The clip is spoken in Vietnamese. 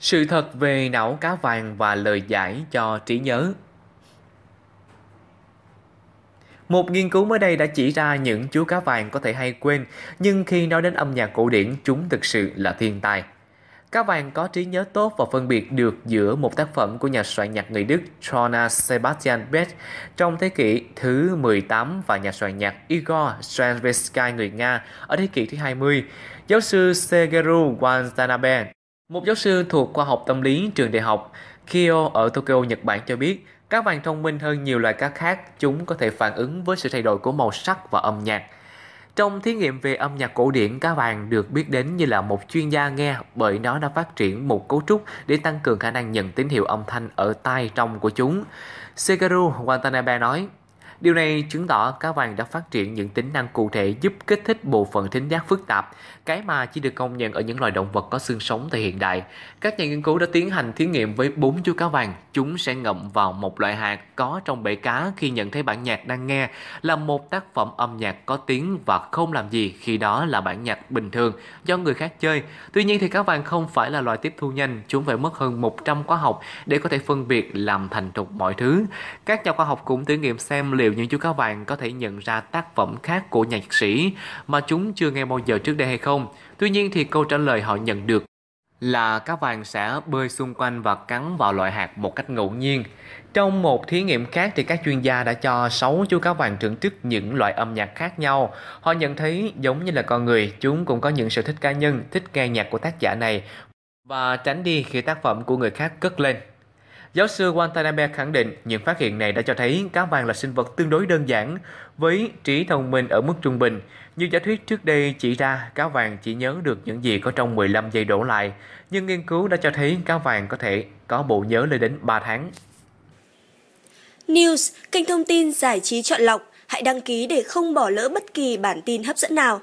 Sự thật về não cá vàng và lời giải cho trí nhớ một nghiên cứu mới đây đã chỉ ra những chú cá vàng có thể hay quên, nhưng khi nói đến âm nhạc cổ điển, chúng thực sự là thiên tài. Cá vàng có trí nhớ tốt và phân biệt được giữa một tác phẩm của nhà soạn nhạc người Đức Johann Sebastian Bach trong thế kỷ thứ 18 và nhà soạn nhạc Igor Stravinsky người Nga ở thế kỷ thứ 20. Giáo sư Shigeru Watanabe một giáo sư thuộc khoa học tâm lý trường đại học Kyo ở Tokyo, Nhật Bản cho biết, cá vàng thông minh hơn nhiều loài cá khác, chúng có thể phản ứng với sự thay đổi của màu sắc và âm nhạc. Trong thí nghiệm về âm nhạc cổ điển, cá vàng được biết đến như là một chuyên gia nghe bởi nó đã phát triển một cấu trúc để tăng cường khả năng nhận tín hiệu âm thanh ở tai trong của chúng. Segaru Watanabe nói, Điều này chứng tỏ cá vàng đã phát triển những tính năng cụ thể giúp kích thích bộ phận thính giác phức tạp, cái mà chỉ được công nhận ở những loài động vật có xương sống thời hiện đại. Các nhà nghiên cứu đã tiến hành thí nghiệm với bốn chú cá vàng. Chúng sẽ ngậm vào một loại hạt có trong bể cá khi nhận thấy bản nhạc đang nghe là một tác phẩm âm nhạc có tiếng và không làm gì khi đó là bản nhạc bình thường do người khác chơi. Tuy nhiên thì cá vàng không phải là loài tiếp thu nhanh, chúng phải mất hơn 100 khóa học để có thể phân biệt làm thành thục mọi thứ. Các nhà khoa học cũng thử nghiệm xem liệu liệu những chú cá vàng có thể nhận ra tác phẩm khác của nhạc sĩ mà chúng chưa nghe bao giờ trước đây hay không. Tuy nhiên thì câu trả lời họ nhận được là cá vàng sẽ bơi xung quanh và cắn vào loại hạt một cách ngẫu nhiên. Trong một thí nghiệm khác thì các chuyên gia đã cho 6 chú cá vàng thưởng thức những loại âm nhạc khác nhau. Họ nhận thấy giống như là con người, chúng cũng có những sở thích cá nhân, thích nghe nhạc của tác giả này và tránh đi khi tác phẩm của người khác cất lên. Giáo sư Watanabe khẳng định những phát hiện này đã cho thấy cá vàng là sinh vật tương đối đơn giản, với trí thông minh ở mức trung bình. Như giả thuyết trước đây chỉ ra, cá vàng chỉ nhớ được những gì có trong 15 giây đổ lại, nhưng nghiên cứu đã cho thấy cá vàng có thể có bộ nhớ lên đến 3 tháng. News, kênh thông tin giải trí chọn lọc. Hãy đăng ký để không bỏ lỡ bất kỳ bản tin hấp dẫn nào.